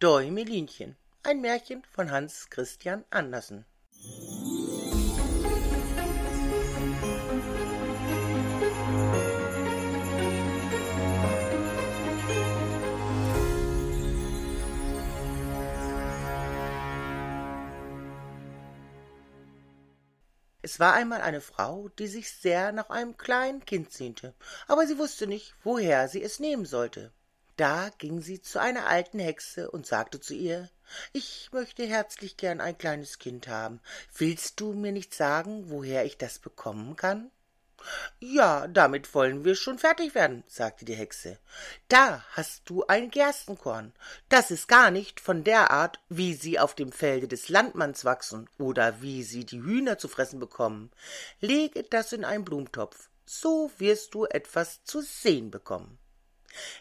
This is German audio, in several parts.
Däumelinchen, ein Märchen von Hans Christian Andersen. Es war einmal eine Frau, die sich sehr nach einem kleinen Kind sehnte, aber sie wusste nicht, woher sie es nehmen sollte. Da ging sie zu einer alten Hexe und sagte zu ihr Ich möchte herzlich gern ein kleines Kind haben. Willst du mir nicht sagen, woher ich das bekommen kann? Ja, damit wollen wir schon fertig werden, sagte die Hexe. Da hast du ein Gerstenkorn. Das ist gar nicht von der Art, wie sie auf dem Felde des Landmanns wachsen oder wie sie die Hühner zu fressen bekommen. Lege das in einen Blumentopf. So wirst du etwas zu sehen bekommen.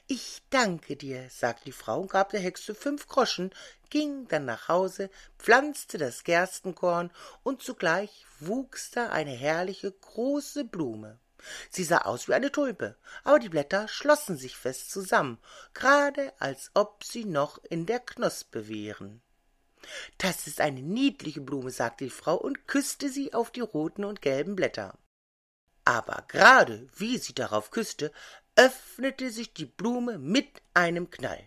Ich danke dir, sagte die Frau und gab der Hexe fünf Groschen, ging dann nach Hause, pflanzte das Gerstenkorn und zugleich wuchs da eine herrliche große Blume. Sie sah aus wie eine Tulpe, aber die Blätter schlossen sich fest zusammen, gerade als ob sie noch in der Knospe wären. Das ist eine niedliche Blume, sagte die Frau und küßte sie auf die roten und gelben Blätter. Aber gerade wie sie darauf küßte, öffnete sich die Blume mit einem Knall.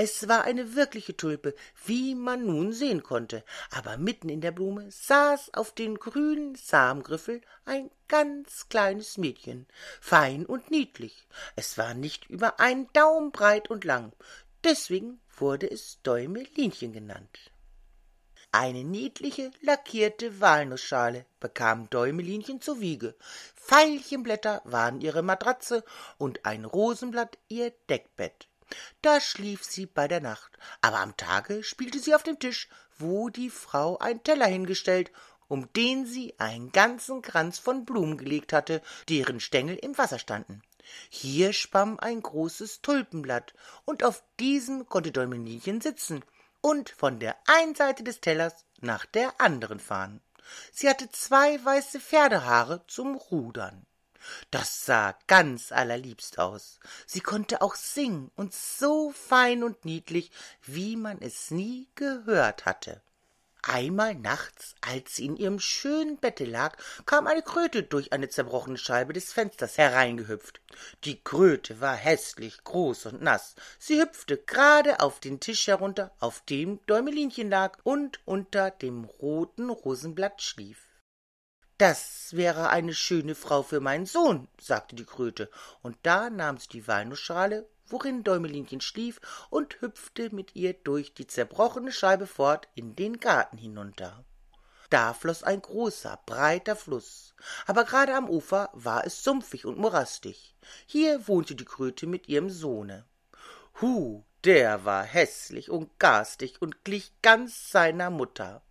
Es war eine wirkliche Tulpe, wie man nun sehen konnte, aber mitten in der Blume saß auf den grünen Samengriffel ein ganz kleines Mädchen, fein und niedlich. Es war nicht über einen Daumen breit und lang, deswegen wurde es Däumelinchen genannt. Eine niedliche, lackierte Walnussschale bekam Däumelinchen zur Wiege, Veilchenblätter waren ihre Matratze und ein Rosenblatt ihr Deckbett. Da schlief sie bei der Nacht, aber am Tage spielte sie auf dem Tisch, wo die Frau ein Teller hingestellt, um den sie einen ganzen Kranz von Blumen gelegt hatte, deren Stängel im Wasser standen. Hier schwamm ein großes Tulpenblatt, und auf diesem konnte Däumelinchen sitzen und von der einen Seite des Tellers nach der anderen fahren. Sie hatte zwei weiße Pferdehaare zum Rudern. Das sah ganz allerliebst aus. Sie konnte auch singen, und so fein und niedlich, wie man es nie gehört hatte. Einmal nachts, als sie in ihrem schönen Bette lag, kam eine Kröte durch eine zerbrochene Scheibe des Fensters hereingehüpft. Die Kröte war hässlich groß und nass. Sie hüpfte gerade auf den Tisch herunter, auf dem Däumelinchen lag und unter dem roten Rosenblatt schlief. Das wäre eine schöne Frau für meinen Sohn, sagte die Kröte, und da nahm sie die Walnussschale worin Däumelinchen schlief, und hüpfte mit ihr durch die zerbrochene Scheibe fort in den Garten hinunter. Da floß ein großer, breiter Fluss, aber gerade am Ufer war es sumpfig und morastig. Hier wohnte die Kröte mit ihrem Sohne. Hu, der war hässlich und garstig und glich ganz seiner Mutter.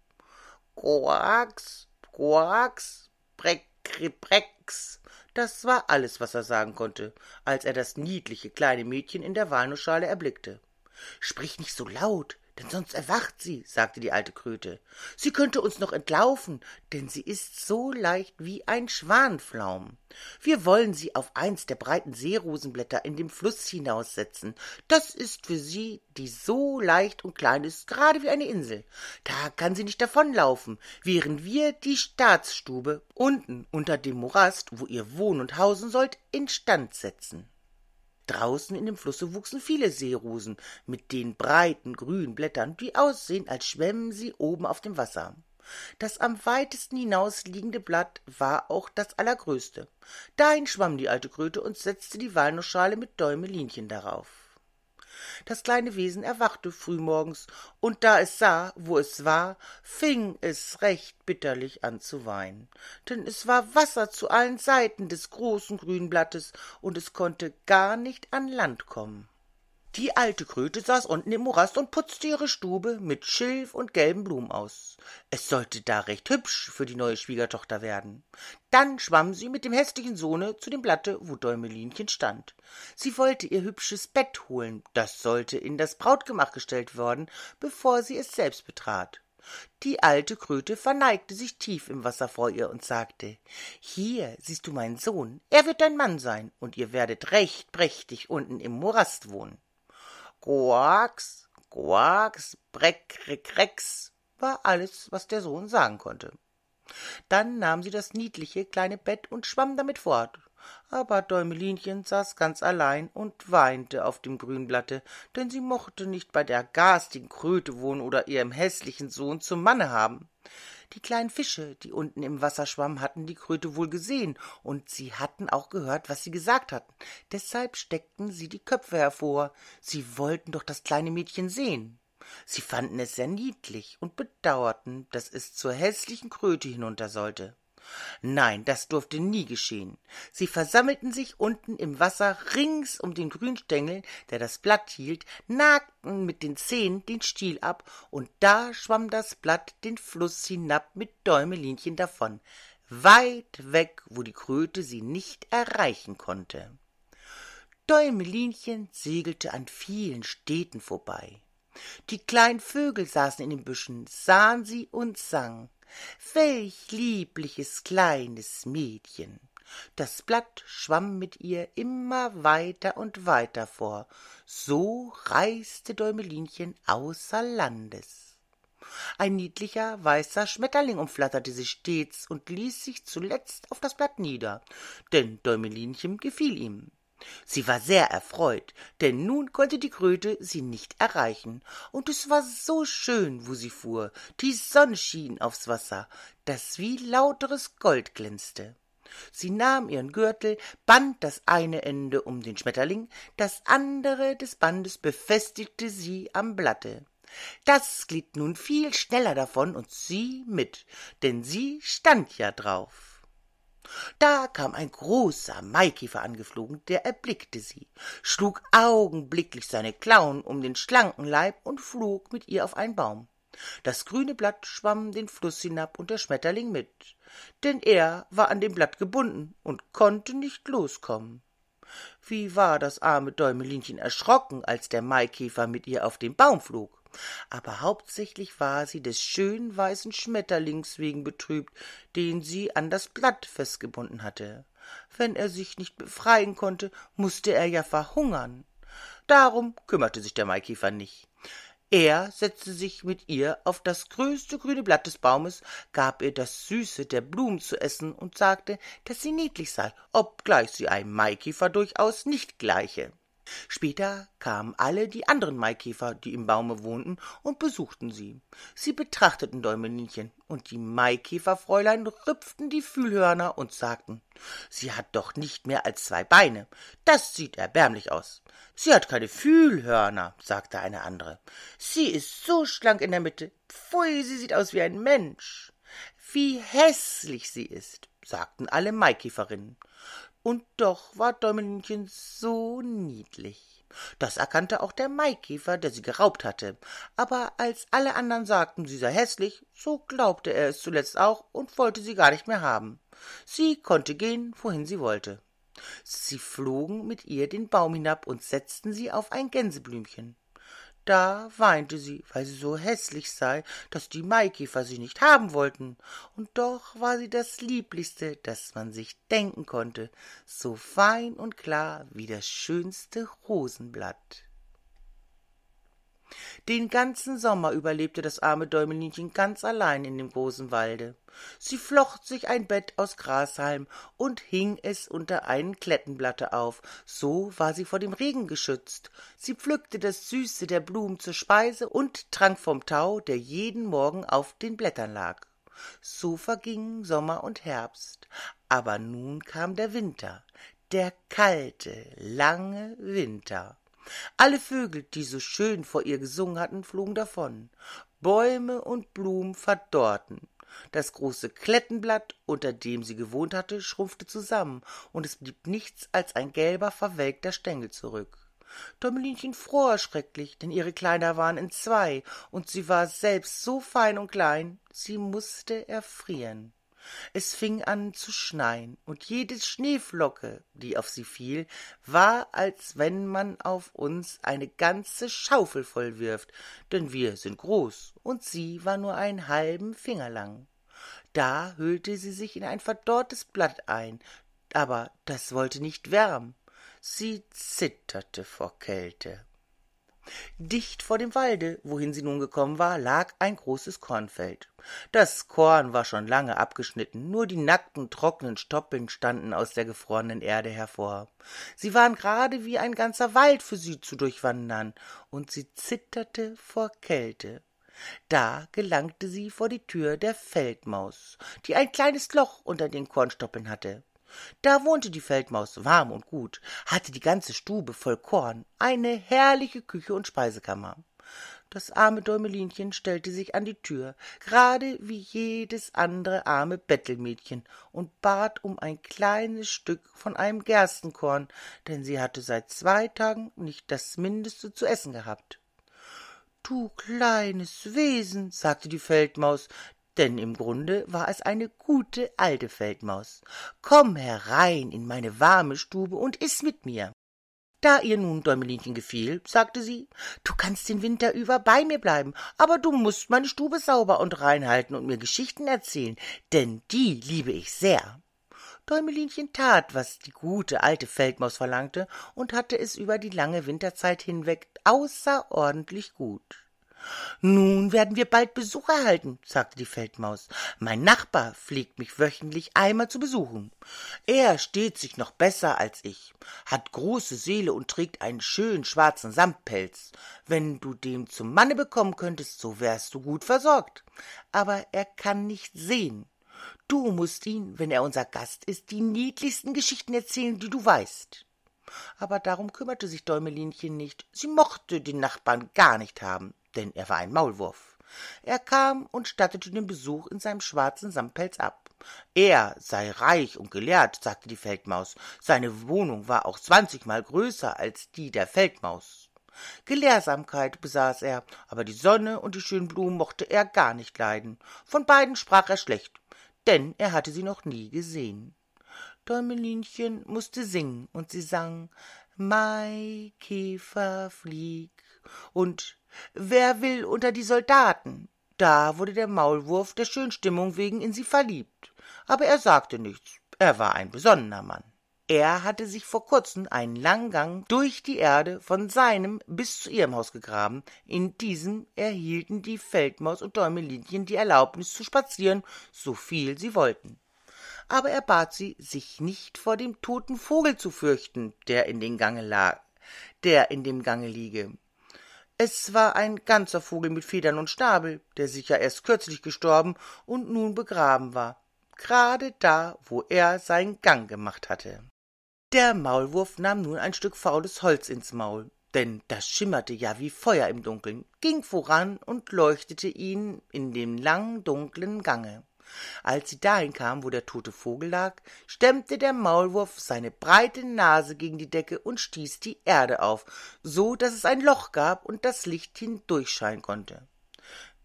Koax, Koax, Breckrebrecks, das war alles, was er sagen konnte, als er das niedliche kleine Mädchen in der Walnussschale erblickte. Sprich nicht so laut, denn sonst erwacht sie, sagte die alte Kröte. Sie könnte uns noch entlaufen, denn sie ist so leicht wie ein Schwanflaum. Wir wollen sie auf eins der breiten Seerosenblätter in dem Fluss hinaussetzen. Das ist für sie, die so leicht und klein ist, gerade wie eine Insel. Da kann sie nicht davonlaufen, während wir die Staatsstube unten unter dem Morast, wo ihr wohnen und hausen sollt, instand setzen. Draußen in dem Flusse wuchsen viele Seerosen mit den breiten grünen Blättern, die aussehen, als schwämmen sie oben auf dem Wasser. Das am weitesten hinausliegende Blatt war auch das allergrößte. Dahin schwamm die alte Kröte und setzte die Walnussschale mit Däumelinchen darauf. Das kleine Wesen erwachte frühmorgens, und da es sah, wo es war, fing es recht bitterlich an zu weinen, denn es war Wasser zu allen Seiten des großen Grünblattes, und es konnte gar nicht an Land kommen. Die alte Kröte saß unten im Morast und putzte ihre Stube mit Schilf und gelben Blumen aus. Es sollte da recht hübsch für die neue Schwiegertochter werden. Dann schwamm sie mit dem hässlichen Sohne zu dem Blatte, wo Däumelinchen stand. Sie wollte ihr hübsches Bett holen, das sollte in das Brautgemach gestellt werden, bevor sie es selbst betrat. Die alte Kröte verneigte sich tief im Wasser vor ihr und sagte Hier siehst du meinen Sohn, er wird dein Mann sein, und ihr werdet recht prächtig unten im Morast wohnen. Koax, Koax, Breck, Reck, Rex war alles, was der Sohn sagen konnte. Dann nahm sie das niedliche kleine Bett und schwamm damit fort. Aber Däumelinchen saß ganz allein und weinte auf dem Grünblatte, denn sie mochte nicht bei der garstigen Kröte wohnen oder ihrem hässlichen Sohn zum Manne haben. Die kleinen Fische, die unten im Wasser schwammen, hatten die Kröte wohl gesehen, und sie hatten auch gehört, was sie gesagt hatten. Deshalb steckten sie die Köpfe hervor. Sie wollten doch das kleine Mädchen sehen. Sie fanden es sehr niedlich und bedauerten, dass es zur hässlichen Kröte hinunter sollte. Nein, das durfte nie geschehen. Sie versammelten sich unten im Wasser rings um den Grünstängel, der das Blatt hielt, nagten mit den Zehen den Stiel ab, und da schwamm das Blatt den Fluss hinab mit Däumelinchen davon, weit weg, wo die Kröte sie nicht erreichen konnte. Däumelinchen segelte an vielen Städten vorbei. Die kleinen Vögel saßen in den Büschen, sahen sie und sangen welch liebliches kleines mädchen das blatt schwamm mit ihr immer weiter und weiter vor so reiste däumelinchen außer landes ein niedlicher weißer schmetterling umflatterte sie stets und ließ sich zuletzt auf das blatt nieder denn däumelinchen gefiel ihm Sie war sehr erfreut, denn nun konnte die Kröte sie nicht erreichen, und es war so schön, wo sie fuhr, die Sonne schien aufs Wasser, das wie lauteres Gold glänzte. Sie nahm ihren Gürtel, band das eine Ende um den Schmetterling, das andere des Bandes befestigte sie am Blatte. Das glitt nun viel schneller davon und sie mit, denn sie stand ja drauf. Da kam ein großer Maikäfer angeflogen, der erblickte sie, schlug augenblicklich seine Klauen um den schlanken Leib und flog mit ihr auf einen Baum. Das grüne Blatt schwamm den Fluss hinab und der Schmetterling mit, denn er war an dem Blatt gebunden und konnte nicht loskommen. Wie war das arme Däumelinchen erschrocken, als der Maikäfer mit ihr auf den Baum flog aber hauptsächlich war sie des schönen weißen schmetterlings wegen betrübt den sie an das blatt festgebunden hatte wenn er sich nicht befreien konnte mußte er ja verhungern darum kümmerte sich der maikäfer nicht er setzte sich mit ihr auf das größte grüne blatt des baumes gab ihr das süße der blumen zu essen und sagte daß sie niedlich sei obgleich sie einem maikäfer durchaus nicht gleiche Später kamen alle die anderen Maikäfer, die im Baume wohnten, und besuchten sie. Sie betrachteten Däumelinchen, und die Maikäferfräulein rüpften die Fühlhörner und sagten, sie hat doch nicht mehr als zwei Beine, das sieht erbärmlich aus. Sie hat keine Fühlhörner, sagte eine andere. Sie ist so schlank in der Mitte, pfui, sie sieht aus wie ein Mensch. Wie hässlich sie ist, sagten alle Maikäferinnen und doch war Däumelinchen so niedlich. Das erkannte auch der Maikäfer, der sie geraubt hatte, aber als alle anderen sagten, sie sei hässlich, so glaubte er es zuletzt auch und wollte sie gar nicht mehr haben. Sie konnte gehen, wohin sie wollte. Sie flogen mit ihr den Baum hinab und setzten sie auf ein Gänseblümchen. Da weinte sie, weil sie so hässlich sei, daß die Maikäfer sie nicht haben wollten, und doch war sie das Lieblichste, das man sich denken konnte, so fein und klar wie das schönste Rosenblatt. Den ganzen Sommer überlebte das arme Däumelinchen ganz allein in dem großen Walde. Sie flocht sich ein Bett aus Grashalm und hing es unter einen Klettenblatte auf, so war sie vor dem Regen geschützt. Sie pflückte das Süße der Blumen zur Speise und trank vom Tau, der jeden Morgen auf den Blättern lag. So vergingen Sommer und Herbst, aber nun kam der Winter, der kalte, lange Winter. Alle Vögel, die so schön vor ihr gesungen hatten, flogen davon. Bäume und Blumen verdorrten. Das große Klettenblatt, unter dem sie gewohnt hatte, schrumpfte zusammen, und es blieb nichts als ein gelber, verwelkter Stängel zurück. Däumelinchen fror schrecklich, denn ihre Kleider waren entzwei, und sie war selbst so fein und klein, sie mußte erfrieren es fing an zu schneien, und jede Schneeflocke, die auf sie fiel, war, als wenn man auf uns eine ganze Schaufel voll wirft, denn wir sind groß, und sie war nur einen halben Finger lang. Da hüllte sie sich in ein verdorrtes Blatt ein, aber das wollte nicht wärmen. Sie zitterte vor Kälte. Dicht vor dem Walde, wohin sie nun gekommen war, lag ein großes Kornfeld. Das Korn war schon lange abgeschnitten, nur die nackten, trockenen Stoppeln standen aus der gefrorenen Erde hervor. Sie waren gerade wie ein ganzer Wald für sie zu durchwandern, und sie zitterte vor Kälte. Da gelangte sie vor die Tür der Feldmaus, die ein kleines Loch unter den Kornstoppeln hatte. Da wohnte die Feldmaus warm und gut, hatte die ganze Stube voll Korn, eine herrliche Küche und Speisekammer. Das arme Däumelinchen stellte sich an die Tür, gerade wie jedes andere arme Bettelmädchen, und bat um ein kleines Stück von einem Gerstenkorn, denn sie hatte seit zwei Tagen nicht das mindeste zu essen gehabt. Du kleines Wesen, sagte die Feldmaus, denn im Grunde war es eine gute alte Feldmaus. Komm herein in meine warme Stube und iss mit mir. Da ihr nun Däumelinchen gefiel, sagte sie, du kannst den Winter über bei mir bleiben, aber du mußt meine Stube sauber und rein halten und mir Geschichten erzählen, denn die liebe ich sehr. Däumelinchen tat, was die gute alte Feldmaus verlangte und hatte es über die lange Winterzeit hinweg außerordentlich gut. Nun werden wir bald Besuch erhalten, sagte die Feldmaus. Mein Nachbar pflegt mich wöchentlich einmal zu besuchen. Er steht sich noch besser als ich, hat große Seele und trägt einen schönen schwarzen Samtpelz. Wenn du den zum Manne bekommen könntest, so wärst du gut versorgt. Aber er kann nicht sehen. Du mußt ihn, wenn er unser Gast ist, die niedlichsten Geschichten erzählen, die du weißt. Aber darum kümmerte sich Däumelinchen nicht. Sie mochte den Nachbarn gar nicht haben denn er war ein Maulwurf. Er kam und stattete den Besuch in seinem schwarzen Samtpelz ab. Er sei reich und gelehrt, sagte die Feldmaus. Seine Wohnung war auch zwanzigmal größer als die der Feldmaus. Gelehrsamkeit besaß er, aber die Sonne und die schönen Blumen mochte er gar nicht leiden. Von beiden sprach er schlecht, denn er hatte sie noch nie gesehen. Däumelinchen mußte singen, und sie sang Maikäfer flieg und Wer will unter die Soldaten? Da wurde der Maulwurf der Schönstimmung wegen in sie verliebt, aber er sagte nichts, er war ein besonnener Mann. Er hatte sich vor kurzem einen langen Gang durch die Erde von seinem bis zu ihrem Haus gegraben. In diesem erhielten die Feldmaus und Däumelinchen die Erlaubnis zu spazieren, so viel sie wollten. Aber er bat sie, sich nicht vor dem toten Vogel zu fürchten, der in den Gange lag, der in dem Gange liege es war ein ganzer Vogel mit Federn und Schnabel, der sicher erst kürzlich gestorben und nun begraben war, gerade da, wo er seinen Gang gemacht hatte. Der Maulwurf nahm nun ein Stück faules Holz ins Maul, denn das schimmerte ja wie Feuer im Dunkeln, ging voran und leuchtete ihn in dem langen, dunklen Gange. Als sie dahin kam, wo der tote Vogel lag, stemmte der Maulwurf seine breite Nase gegen die Decke und stieß die Erde auf, so daß es ein Loch gab und das Licht hindurchscheinen konnte.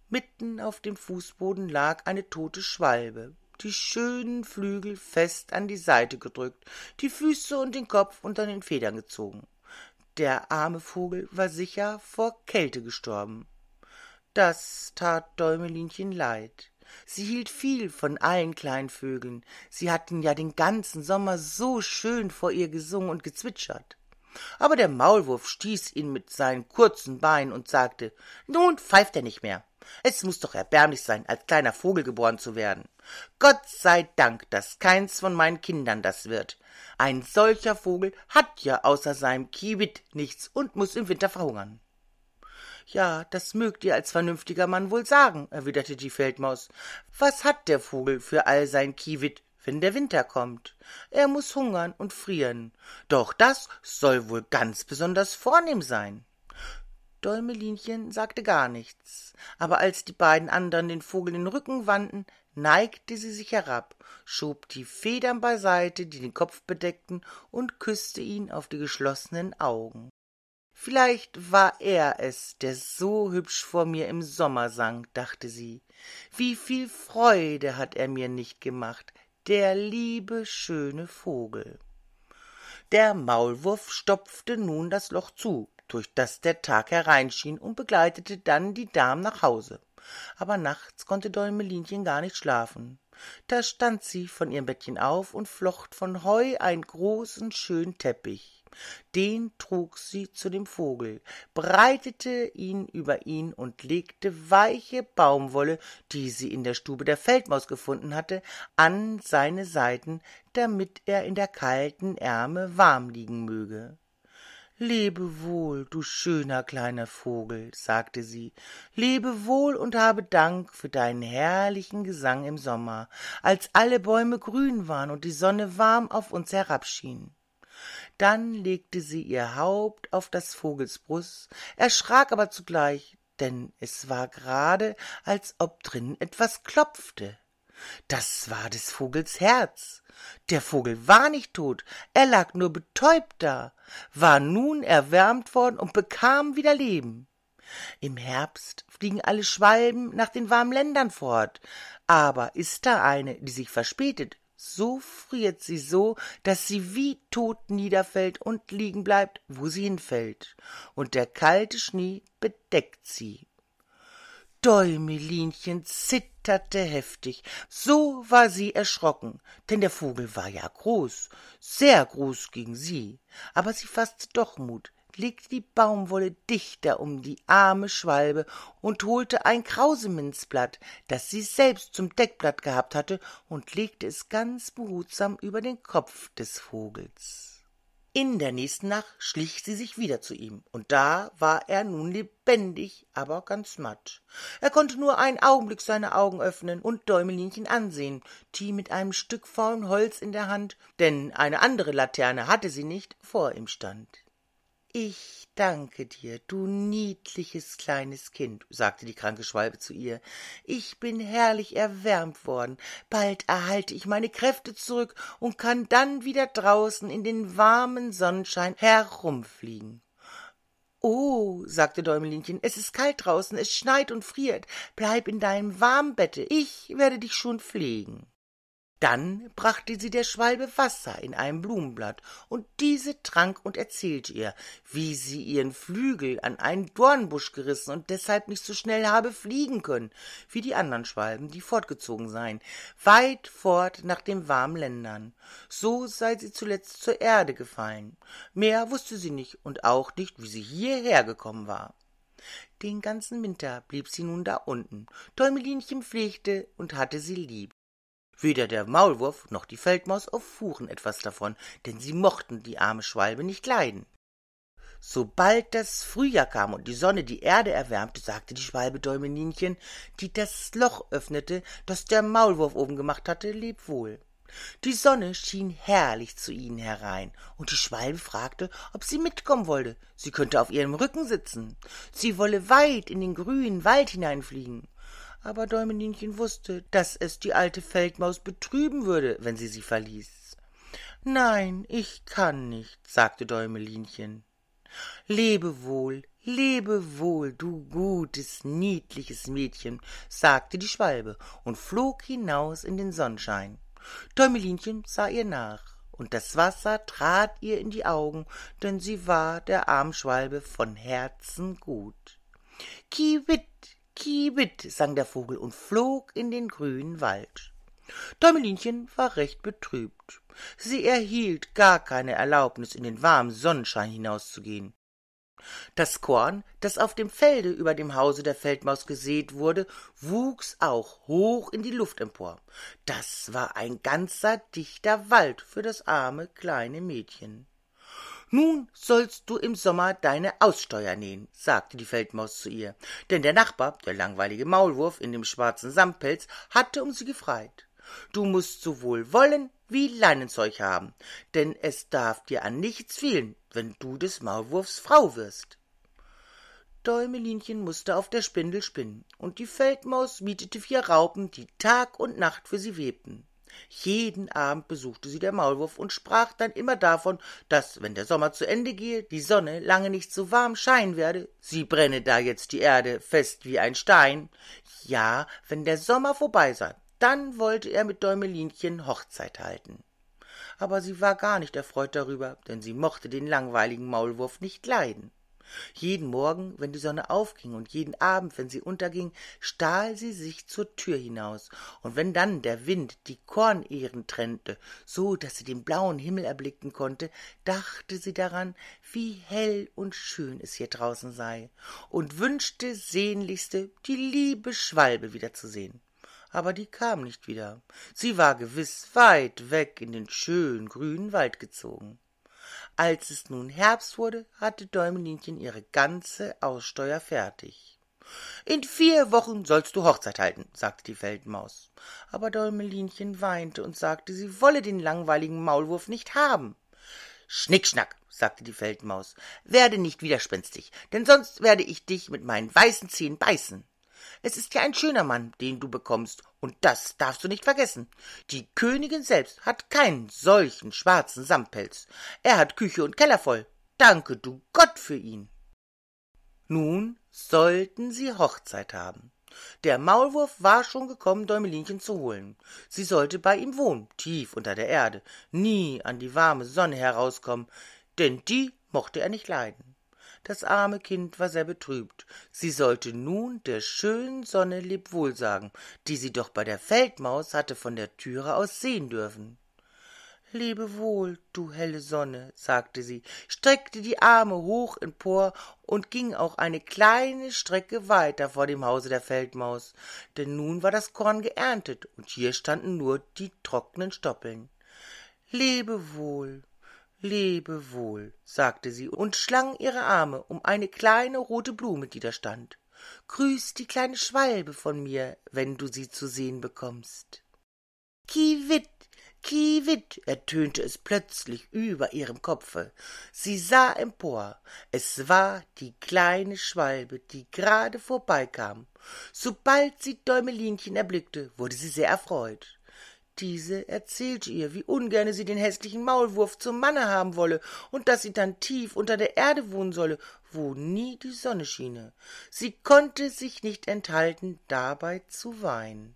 Mitten auf dem Fußboden lag eine tote Schwalbe, die schönen Flügel fest an die Seite gedrückt, die Füße und den Kopf unter den Federn gezogen. Der arme Vogel war sicher vor Kälte gestorben. Das tat Däumelinchen leid. Sie hielt viel von allen kleinen Vögeln. Sie hatten ja den ganzen Sommer so schön vor ihr gesungen und gezwitschert. Aber der Maulwurf stieß ihn mit seinen kurzen Beinen und sagte, nun pfeift er nicht mehr. Es muß doch erbärmlich sein, als kleiner Vogel geboren zu werden. Gott sei Dank, daß keins von meinen Kindern das wird. Ein solcher Vogel hat ja außer seinem Kiewit nichts und muß im Winter verhungern. Ja, das mögt ihr als vernünftiger Mann wohl sagen, erwiderte die Feldmaus. Was hat der Vogel für all sein Kiewit, wenn der Winter kommt? Er muß hungern und frieren. Doch das soll wohl ganz besonders vornehm sein. Däumelinchen sagte gar nichts, aber als die beiden anderen den Vogel den Rücken wandten, neigte sie sich herab, schob die Federn beiseite, die den Kopf bedeckten, und küßte ihn auf die geschlossenen Augen. Vielleicht war er es, der so hübsch vor mir im Sommer sang, dachte sie. Wie viel Freude hat er mir nicht gemacht, der liebe schöne Vogel. Der Maulwurf stopfte nun das Loch zu, durch das der Tag hereinschien, und begleitete dann die Dame nach Hause. Aber nachts konnte Däumelinchen gar nicht schlafen. Da stand sie von ihrem Bettchen auf und flocht von Heu einen großen schönen Teppich. Den trug sie zu dem Vogel, breitete ihn über ihn und legte weiche Baumwolle, die sie in der Stube der Feldmaus gefunden hatte, an seine Seiten, damit er in der kalten Ärme warm liegen möge. Lebe wohl, du schöner kleiner Vogel, sagte sie, lebe wohl und habe Dank für deinen herrlichen Gesang im Sommer, als alle Bäume grün waren und die Sonne warm auf uns herabschien. Dann legte sie ihr Haupt auf das Vogels Brust, erschrak aber zugleich, denn es war gerade, als ob drinnen etwas klopfte. Das war des Vogels Herz. Der Vogel war nicht tot, er lag nur betäubt da, war nun erwärmt worden und bekam wieder Leben. Im Herbst fliegen alle Schwalben nach den warmen Ländern fort, aber ist da eine, die sich verspätet, so friert sie so, dass sie wie tot niederfällt und liegen bleibt, wo sie hinfällt, und der kalte Schnee bedeckt sie. Däumelinchen zitterte heftig, so war sie erschrocken, denn der Vogel war ja groß, sehr groß gegen sie, aber sie faßte doch Mut, legte die Baumwolle dichter um die arme Schwalbe und holte ein Krauseminzblatt, das sie selbst zum Deckblatt gehabt hatte, und legte es ganz behutsam über den Kopf des Vogels. In der nächsten Nacht schlich sie sich wieder zu ihm, und da war er nun lebendig, aber ganz matt. Er konnte nur einen Augenblick seine Augen öffnen und Däumelinchen ansehen, die mit einem Stück faulen Holz in der Hand, denn eine andere Laterne hatte sie nicht, vor ihm stand. Ich danke dir, du niedliches kleines Kind, sagte die kranke Schwalbe zu ihr. Ich bin herrlich erwärmt worden. Bald erhalte ich meine Kräfte zurück und kann dann wieder draußen in den warmen Sonnenschein herumfliegen. Oh, sagte Däumelinchen, es ist kalt draußen, es schneit und friert. Bleib in deinem warmen Bette, ich werde dich schon pflegen. Dann brachte sie der Schwalbe Wasser in einem Blumenblatt, und diese trank und erzählte ihr, wie sie ihren Flügel an einen Dornbusch gerissen und deshalb nicht so schnell habe fliegen können, wie die anderen Schwalben, die fortgezogen seien, weit fort nach den warmen Ländern. So sei sie zuletzt zur Erde gefallen. Mehr wusste sie nicht und auch nicht, wie sie hierher gekommen war. Den ganzen Winter blieb sie nun da unten. Däumelinchen pflegte und hatte sie lieb. Weder der Maulwurf noch die Feldmaus erfuhren etwas davon, denn sie mochten die arme Schwalbe nicht leiden. Sobald das Frühjahr kam und die Sonne die Erde erwärmte, sagte die Schwalbe Däumelinchen, die das Loch öffnete, das der Maulwurf oben gemacht hatte, leb wohl. Die Sonne schien herrlich zu ihnen herein, und die Schwalbe fragte, ob sie mitkommen wolle, Sie könnte auf ihrem Rücken sitzen. Sie wolle weit in den grünen Wald hineinfliegen aber Däumelinchen wusste, dass es die alte Feldmaus betrüben würde, wenn sie sie verließ. Nein, ich kann nicht, sagte Däumelinchen. Lebe wohl, lebe wohl, du gutes, niedliches Mädchen, sagte die Schwalbe und flog hinaus in den Sonnenschein. Däumelinchen sah ihr nach, und das Wasser trat ihr in die Augen, denn sie war der armen Schwalbe von Herzen gut. Kiewit, Kiebit, sang der Vogel und flog in den grünen Wald. Däumelinchen war recht betrübt. Sie erhielt gar keine Erlaubnis, in den warmen Sonnenschein hinauszugehen. Das Korn, das auf dem Felde über dem Hause der Feldmaus gesät wurde, wuchs auch hoch in die Luft empor. Das war ein ganzer dichter Wald für das arme kleine Mädchen. Nun sollst du im Sommer deine Aussteuer nähen, sagte die Feldmaus zu ihr, denn der Nachbar, der langweilige Maulwurf in dem schwarzen Samtpelz, hatte um sie gefreit. Du mußt sowohl wollen wie Leinenzeug haben, denn es darf dir an nichts fehlen, wenn du des Maulwurfs Frau wirst. Däumelinchen mußte auf der Spindel spinnen, und die Feldmaus mietete vier Raupen, die Tag und Nacht für sie webten. Jeden Abend besuchte sie der Maulwurf und sprach dann immer davon, dass, wenn der Sommer zu Ende gehe, die Sonne lange nicht so warm scheinen werde, sie brenne da jetzt die Erde fest wie ein Stein. Ja, wenn der Sommer vorbei sei, dann wollte er mit Däumelinchen Hochzeit halten. Aber sie war gar nicht erfreut darüber, denn sie mochte den langweiligen Maulwurf nicht leiden. Jeden Morgen, wenn die Sonne aufging und jeden Abend, wenn sie unterging, stahl sie sich zur Tür hinaus, und wenn dann der Wind die Kornähren trennte, so daß sie den blauen Himmel erblicken konnte, dachte sie daran, wie hell und schön es hier draußen sei, und wünschte sehnlichste, die liebe Schwalbe wiederzusehen aber die kam nicht wieder. Sie war gewiß weit weg in den schönen grünen Wald gezogen. Als es nun Herbst wurde, hatte Däumelinchen ihre ganze Aussteuer fertig. In vier Wochen sollst du Hochzeit halten, sagte die Feldmaus. Aber Däumelinchen weinte und sagte, sie wolle den langweiligen Maulwurf nicht haben. Schnickschnack, sagte die Feldmaus, werde nicht widerspenstig, denn sonst werde ich dich mit meinen weißen Zehen beißen. Es ist ja ein schöner Mann, den du bekommst, und das darfst du nicht vergessen. Die Königin selbst hat keinen solchen schwarzen Samtpelz. Er hat Küche und Keller voll. Danke du Gott für ihn. Nun sollten sie Hochzeit haben. Der Maulwurf war schon gekommen, Däumelinchen zu holen. Sie sollte bei ihm wohnen, tief unter der Erde, nie an die warme Sonne herauskommen, denn die mochte er nicht leiden das arme kind war sehr betrübt sie sollte nun der schönen sonne lebewohl sagen die sie doch bei der feldmaus hatte von der Türe aus sehen dürfen lebe wohl du helle sonne sagte sie streckte die arme hoch empor und ging auch eine kleine strecke weiter vor dem hause der feldmaus denn nun war das korn geerntet und hier standen nur die trockenen stoppeln lebe wohl Lebe wohl, sagte sie und schlang ihre Arme um eine kleine rote Blume, die da stand. Grüß die kleine Schwalbe von mir, wenn du sie zu sehen bekommst. Kiwit, Kiwit, ertönte es plötzlich über ihrem Kopfe. Sie sah empor. Es war die kleine Schwalbe, die gerade vorbeikam. Sobald sie Däumelinchen erblickte, wurde sie sehr erfreut. Diese erzählte ihr, wie ungerne sie den hässlichen Maulwurf zum Manne haben wolle und daß sie dann tief unter der Erde wohnen solle, wo nie die Sonne schiene. Sie konnte sich nicht enthalten, dabei zu weinen.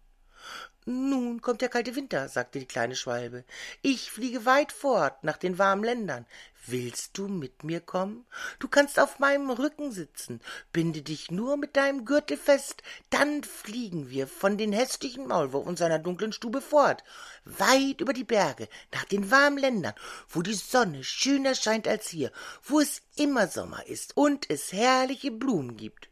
Nun kommt der kalte Winter, sagte die kleine Schwalbe. Ich fliege weit fort nach den warmen Ländern. Willst du mit mir kommen? Du kannst auf meinem Rücken sitzen, binde dich nur mit deinem Gürtel fest, dann fliegen wir von den hässlichen Maulwurf und seiner dunklen Stube fort, weit über die Berge, nach den warmen Ländern, wo die Sonne schöner scheint als hier, wo es immer Sommer ist und es herrliche Blumen gibt.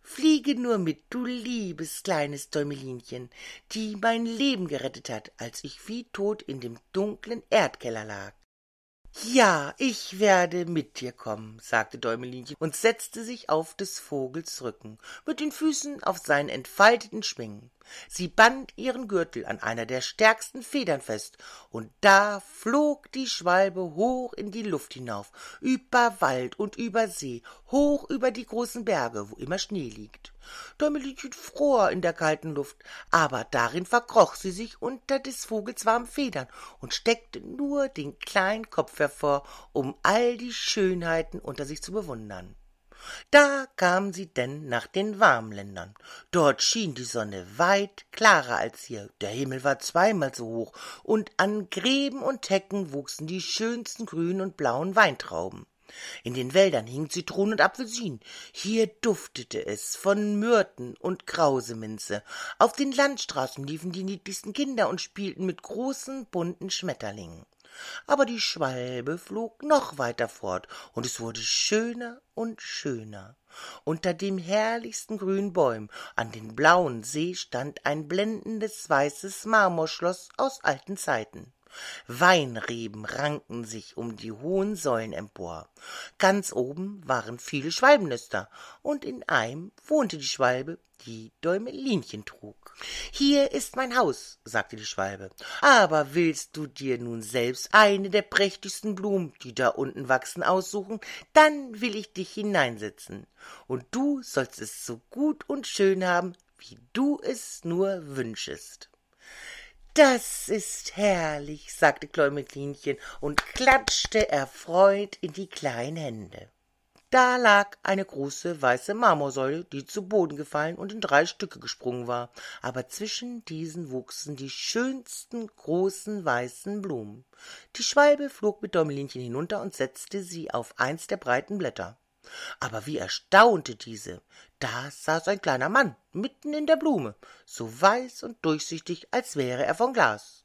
Fliege nur mit, du liebes kleines Däumelinchen, die mein Leben gerettet hat, als ich wie tot in dem dunklen Erdkeller lag. Ja, ich werde mit dir kommen, sagte Däumelinchen und setzte sich auf des Vogels Rücken, mit den Füßen auf seinen entfalteten Schwingen. Sie band ihren Gürtel an einer der stärksten Federn fest, und da flog die Schwalbe hoch in die Luft hinauf, über Wald und über See, hoch über die großen Berge, wo immer Schnee liegt. Däumelinchen fror in der kalten Luft, aber darin verkroch sie sich unter des Vogels warmen Federn und steckte nur den kleinen Kopf hervor, um all die Schönheiten unter sich zu bewundern. Da kamen sie denn nach den warmen Ländern. Dort schien die Sonne weit klarer als hier, der Himmel war zweimal so hoch, und an Gräben und Hecken wuchsen die schönsten grünen und blauen Weintrauben. In den Wäldern hingen Zitronen und Apfelsinen. Hier duftete es von Myrten und Krauseminze. Auf den Landstraßen liefen die niedlichsten Kinder und spielten mit großen bunten Schmetterlingen aber die Schwalbe flog noch weiter fort, und es wurde schöner und schöner. Unter den herrlichsten grünen Bäumen an den blauen See stand ein blendendes weißes Marmorschloss aus alten Zeiten. Weinreben rankten sich um die hohen Säulen empor. Ganz oben waren viele Schwalbennester, und in einem wohnte die Schwalbe, die Däumelinchen trug. Hier ist mein Haus, sagte die Schwalbe, aber willst du dir nun selbst eine der prächtigsten Blumen, die da unten wachsen, aussuchen, dann will ich dich hineinsetzen, und du sollst es so gut und schön haben, wie du es nur wünschest. Das ist herrlich, sagte Kläumelinchen und klatschte erfreut in die kleinen Hände. Da lag eine große weiße Marmorsäule, die zu Boden gefallen und in drei Stücke gesprungen war, aber zwischen diesen wuchsen die schönsten großen weißen Blumen. Die Schwalbe flog mit Däumelinchen hinunter und setzte sie auf eins der breiten Blätter. Aber wie erstaunte diese! Da saß ein kleiner Mann mitten in der Blume, so weiß und durchsichtig, als wäre er von Glas.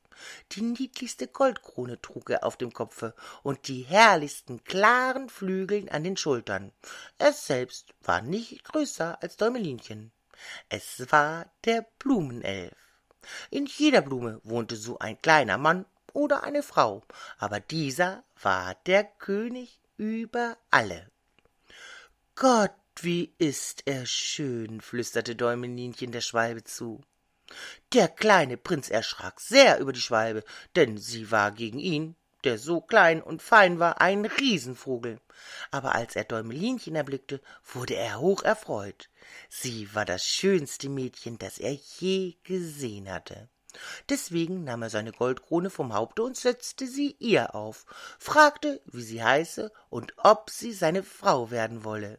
Die niedlichste Goldkrone trug er auf dem Kopfe und die herrlichsten klaren Flügeln an den Schultern. Er selbst war nicht größer als Däumelinchen. Es war der Blumenelf. In jeder Blume wohnte so ein kleiner Mann oder eine Frau, aber dieser war der König über alle. Gott, wie ist er schön, flüsterte Däumelinchen der Schwalbe zu. Der kleine Prinz erschrak sehr über die Schwalbe, denn sie war gegen ihn, der so klein und fein war, ein Riesenvogel. Aber als er Däumelinchen erblickte, wurde er hoch erfreut. Sie war das schönste Mädchen, das er je gesehen hatte. Deswegen nahm er seine Goldkrone vom Haupte und setzte sie ihr auf, fragte, wie sie heiße und ob sie seine Frau werden wolle.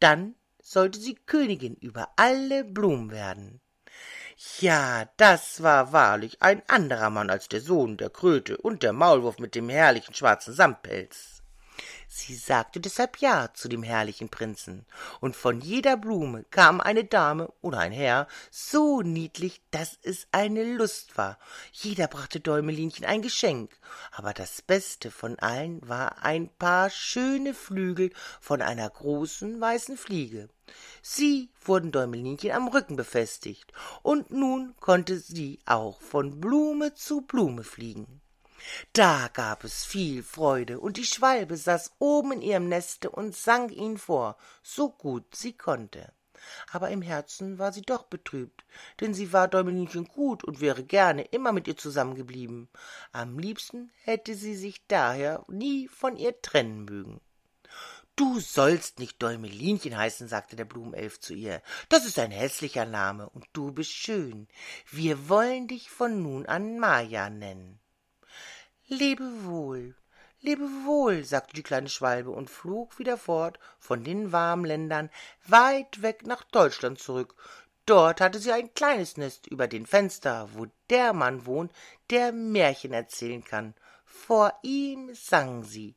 Dann sollte sie Königin über alle Blumen werden. Ja, das war wahrlich ein anderer Mann als der Sohn der Kröte und der Maulwurf mit dem herrlichen schwarzen Samtpelz. Sie sagte deshalb Ja zu dem herrlichen Prinzen, und von jeder Blume kam eine Dame oder ein Herr, so niedlich, dass es eine Lust war. Jeder brachte Däumelinchen ein Geschenk, aber das Beste von allen war ein paar schöne Flügel von einer großen weißen Fliege. Sie wurden Däumelinchen am Rücken befestigt, und nun konnte sie auch von Blume zu Blume fliegen. Da gab es viel Freude, und die Schwalbe saß oben in ihrem Neste und sang ihn vor, so gut sie konnte. Aber im Herzen war sie doch betrübt, denn sie war Däumelinchen gut und wäre gerne immer mit ihr zusammengeblieben. Am liebsten hätte sie sich daher nie von ihr trennen mögen. Du sollst nicht Däumelinchen heißen, sagte der Blumenelf zu ihr. Das ist ein hässlicher Name und du bist schön. Wir wollen dich von nun an Maja nennen. Lebe wohl, lebe wohl, sagte die kleine Schwalbe und flog wieder fort von den warmen Ländern weit weg nach Deutschland zurück. Dort hatte sie ein kleines Nest über dem Fenster, wo der Mann wohnt, der Märchen erzählen kann. Vor ihm sang sie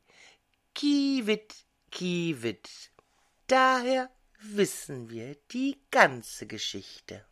Kiewit, Kiewit. Daher wissen wir die ganze Geschichte.